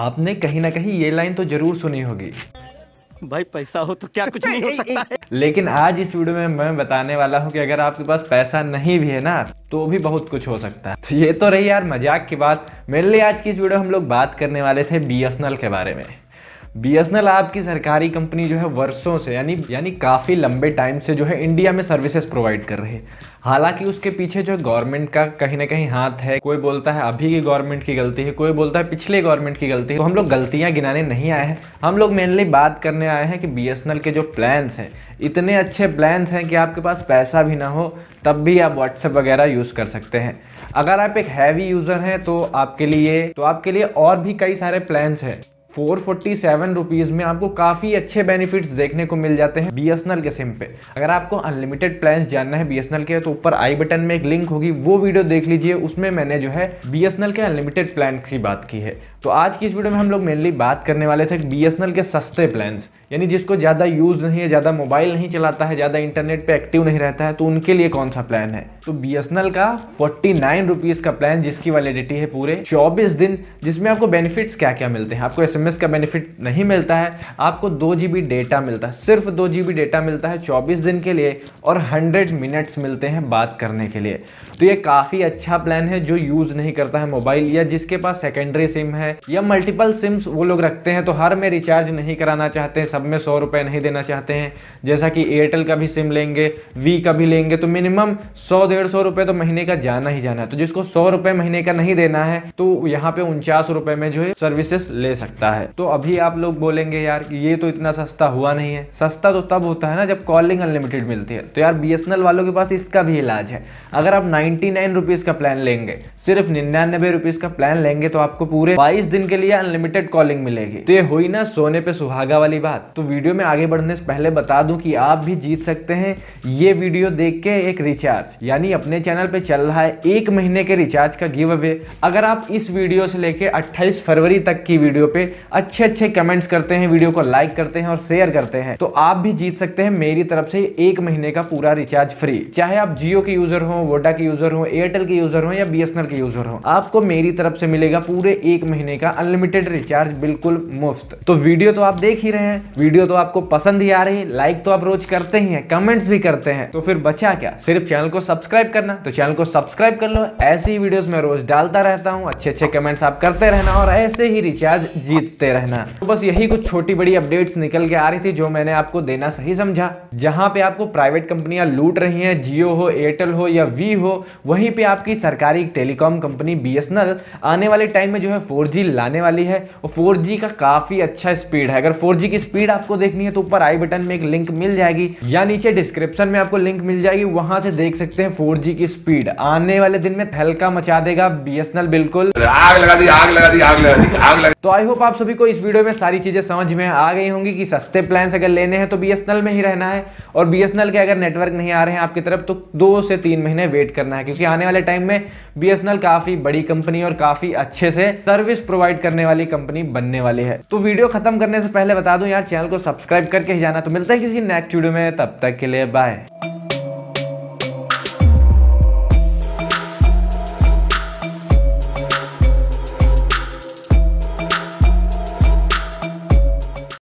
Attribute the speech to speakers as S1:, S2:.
S1: आपने कहीं ना कहीं ये लाइन तो जरूर सुनी होगी भाई पैसा हो तो क्या कुछ नहीं हो सकता है लेकिन आज इस वीडियो में मैं बताने वाला हूँ कि अगर आपके पास पैसा नहीं भी है ना तो भी बहुत कुछ हो सकता है तो ये तो रही यार मजाक की बात मेरे लिए आज की इस वीडियो हम लोग बात करने वाले थे बी के बारे में बी एस एन एल आपकी सरकारी कंपनी जो है वर्षों से यानी यानी काफ़ी लंबे टाइम से जो है इंडिया में सर्विसेज प्रोवाइड कर रही है हालांकि उसके पीछे जो गवर्नमेंट का कहीं ना कहीं हाथ है कोई बोलता है अभी की गवर्नमेंट की गलती है कोई बोलता है पिछले गवर्नमेंट की गलती है तो हम लोग गलतियाँ गिनाने नहीं आए हैं हम लोग मेनली बात करने आए हैं कि बी एस एन एल के जो प्लान्स हैं इतने अच्छे प्लान्स हैं कि आपके पास पैसा भी ना हो तब भी आप व्हाट्सएप वगैरह यूज़ कर सकते हैं अगर आप एक हैवी यूज़र हैं तो आपके लिए तो आपके लिए और भी कई सारे प्लान्स हैं फोर फोर्टी सेवन रुपीज़ में आपको काफ़ी अच्छे बेनिफिट्स देखने को मिल जाते हैं बी एस एन एल के सिम पे अगर आपको अनलिमिटेड प्लान जानना है बी एस एन एल के तो ऊपर आई बटन में एक लिंक होगी वो वीडियो देख लीजिए उसमें मैंने जो है बी एस एन एल के अनलिमिटेड प्लान की बात की है तो आज की इस वीडियो में हम लोग मेनली बात करने वाले थे बी एस एन एल के सस्ते प्लान्स यानी जिसको ज़्यादा यूज़ नहीं है ज़्यादा मोबाइल नहीं चलाता है ज़्यादा इंटरनेट पे एक्टिव नहीं रहता है तो उनके लिए कौन सा प्लान है तो बी एस एन एल का फोर्टी नाइन रुपीज़ का प्लान जिसकी वैलिडिटी है पूरे चौबीस दिन जिसमें आपको बेनिफिट्स क्या क्या मिलते हैं आपको एस एसएमएस का बेनिफिट नहीं मिलता है आपको दो जी डेटा मिलता है सिर्फ दो जी डेटा मिलता है चौबीस दिन के लिए और हंड्रेड मिनट्स मिलते हैं बात करने के लिए तो ये काफ़ी अच्छा प्लान है जो यूज़ नहीं करता है मोबाइल या जिसके पास सेकेंडरी सिम है या मल्टीपल सिम्स वो लोग रखते हैं तो हर में रिचार्ज नहीं कराना चाहते हैं सब में सौ रुपये नहीं देना चाहते हैं जैसा कि एयरटेल का भी सिम लेंगे वी का भी लेंगे तो मिनिमम सौ डेढ़ सौ रुपये तो महीने का जाना ही जाना है तो जिसको सौ रुपये महीने का नहीं देना है तो यहाँ पे उनचास रुपये में जो है सर्विसेस ले सकता है है तो अभी आप लोग बोलेंगे यार ये तो इतना सस्ता हुआ नहीं है सस्ता तो तब होता है ना जब कॉलिंग अनलिमिटेड मिलती है तो यार बी वालों के पास इसका भी इलाज है अगर आप नाइन्टी नाइन का प्लान लेंगे सिर्फ निन्यानबे का प्लान लेंगे तो आपको पूरे बाईस दिन के लिए अनलिमिटेड कॉलिंग मिलेगी तो ये हुई ना सोने पे सुहागा वाली बात तो वीडियो में आगे बढ़ने से पहले बता दूं कि आप भी जीत सकते हैं ये वीडियो देख के एक रिचार्ज यानी अपने चैनल पे चल रहा है एक महीने के रिचार्ज का गिव अवे अगर आप इस वीडियो से लेके 28 फरवरी तक की वीडियो पे अच्छे अच्छे कमेंट्स करते हैं वीडियो को लाइक करते हैं और शेयर करते हैं तो आप भी जीत सकते हैं मेरी तरफ से एक महीने का पूरा रिचार्ज फ्री चाहे आप जियो के यूजर हो वोडा के यूजर हो एयरटेल के यूजर हो या बी के यूजर हो आपको मेरी तरफ से मिलेगा पूरे एक महीने का अनलिमिटेड रिचार्ज बिल्कुल मुफ्त तो वीडियो तो आप देख ही रहे हैं वीडियो तो आपको पसंद ही आ रही है लाइक तो आप रोज करते ही है कमेंट्स भी करते हैं तो फिर बचा क्या सिर्फ चैनल को सब्सक्राइब करना तो चैनल को सब्सक्राइब कर लो ऐसी वीडियोस मैं रोज डालता रहता हूँ अच्छे अच्छे कमेंट्स आप करते रहना और ऐसे ही रिचार्ज जीत सीखते रहना तो बस यही कुछ छोटी बड़ी अपडेट्स निकल के आ रही थी जो मैंने आपको देना सही समझा जहां पे आपको प्राइवेट कंपनियां लूट रही हैं जियो हो एयरटेल हो या वी हो वहीं पे आपकी सरकारी टेलीकॉम कंपनी बी आने वाले टाइम में जो है फोर लाने वाली है और फोर का काफ़ी अच्छा स्पीड है अगर फोर की स्पीड आपको देखनी है तो ऊपर आई बटन में एक लिंक मिल जाएगी या नीचे डिस्क्रिप्शन में आपको लिंक मिल जाएगी वहां से देख सकते हैं फोर की स्पीड आने वाले दिन में हल्का मचा देगा बी बिल्कुल आग लगा दी आग लगा दी आग लगा दी आग लगा तो आई होप आप सभी को इस वीडियो में सारी चीज़ें समझ में आ गई होंगी कि सस्ते प्लान अगर लेने हैं तो बी में ही रहना है और बी के अगर नेटवर्क नहीं आ रहे हैं आपकी तरफ तो दो से तीन महीने वेट करना है क्योंकि आने वाले टाइम में बी काफ़ी बड़ी कंपनी और काफ़ी अच्छे से सर्विस प्रोवाइड करने वाली कंपनी बनने वाली है तो वीडियो खत्म करने से पहले बता दूँ यार चैनल को सब्सक्राइब करके ही जाना तो मिलता है किसी नेक्स्ट वीडियो में तब तक के लिए बाय